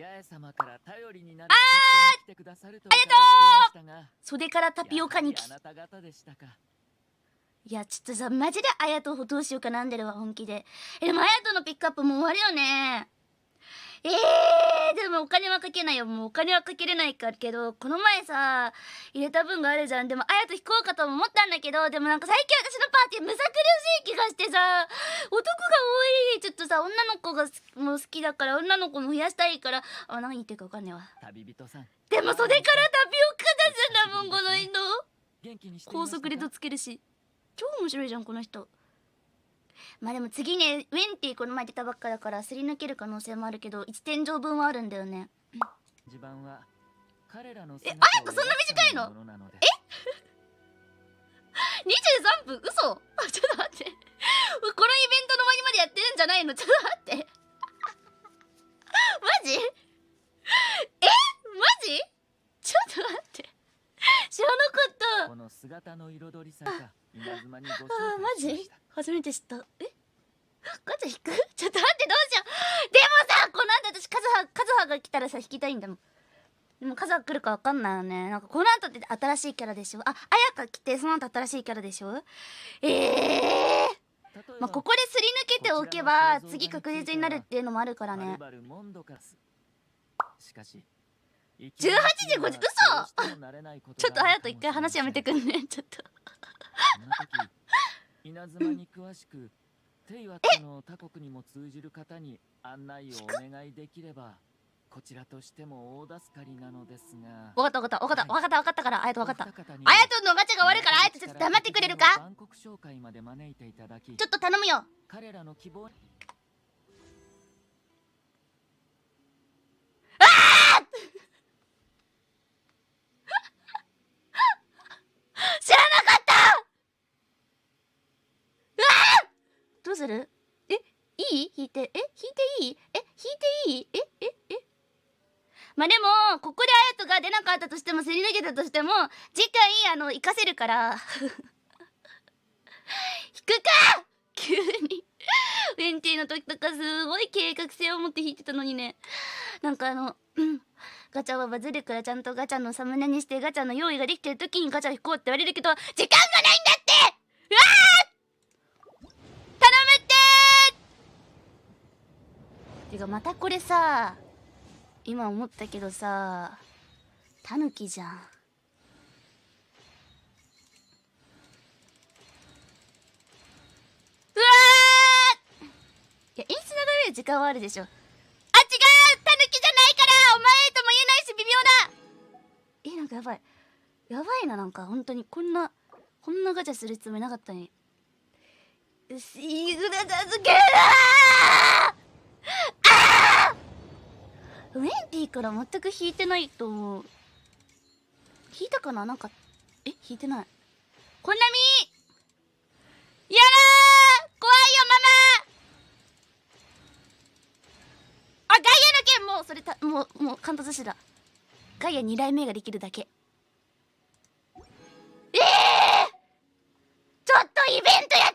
八重様から頼りになるあ来てくださるとありがとう袖からタピオカにきあなた方でしたかいやちょっとさマジであやとどうしようかなんでるわ本気でえでもあやとのピックアップも終わるよねえー、でもお金はかけないよ。もうお金はかけれないかけど、この前さ、入れた分があるじゃん。でも、あやと引こうかと思ったんだけど、でもなんか最近私のパーティーむさ苦しい気がしてさ、男が多い。ちょっとさ、女の子がも好きだから、女の子も増やしたいから、あ、何言ってるか分かんねえわ。旅人さん。でもそれから旅を下すんだもん、この人。高速でとつけるし。超面白いじゃん、この人。まあでも次ねウェンティこの前出たばっかだからすり抜ける可能性もあるけど1天井分はあるんだよね地盤は彼らのえあやこそんな短いのえ23分嘘ちょっと待ってこのイベントの間にまでやってるんじゃないのちょっと待って姿の彩りさか稲妻にご紹介しましたあマジ初めて知ったえガチャ引くちょっと待ってどうしようでもさこの後私カズハカズハが来たらさ引きたいんだもんでもカズハ来るか分かんないよねなんかこの後って新しいキャラでしょあ綾香来てその後新しいキャラでしょええーまあ、ここですり抜けておけば次確実になるっていうのもあるからね。しかし18時50分嘘ちょっと隼人一回話やめてくんね ちょっと稲妻に詳しくテイワッの他国にも通じる方に案内をお願いできればこちらとしても大助かりなのですが分かった分かった分かった分かった分かったからあやと分かったあやとのガチャが悪いからあやとちょっと黙ってくれるかちょっと頼むよ彼らの希望するえいい弾いてえ弾いていいえ弾いていいえええまあでもここであやとが出なかったとしてもせり投げたとしても次回あの生かせるから 弾くか急にウェンティの時とかすごい計画性を持って弾いてたのにねなんかあの、ガチャはバズるからちゃんとガチャのサムネにしてガチャの用意ができてる時にガチャ引こうって言われるけど時間がてかまたこれさ今思ったけどさタヌキじゃんわいや、イ演出流れる時間はあるでしょ。あ、違うタヌキじゃないからお前とも言えないし微妙だえ、なんかやばい。やばいな、なんか本当にこんな、こんなガチャするつもりなかったね。うしぐらだずけーウェンディから全く引いてないと思う引いたかななんかえ引いてないこんなみやら怖いよママあガイアの剣もうそれたもうもう簡単寿司だガイア2代目ができるだけええー、ちょっとイベントや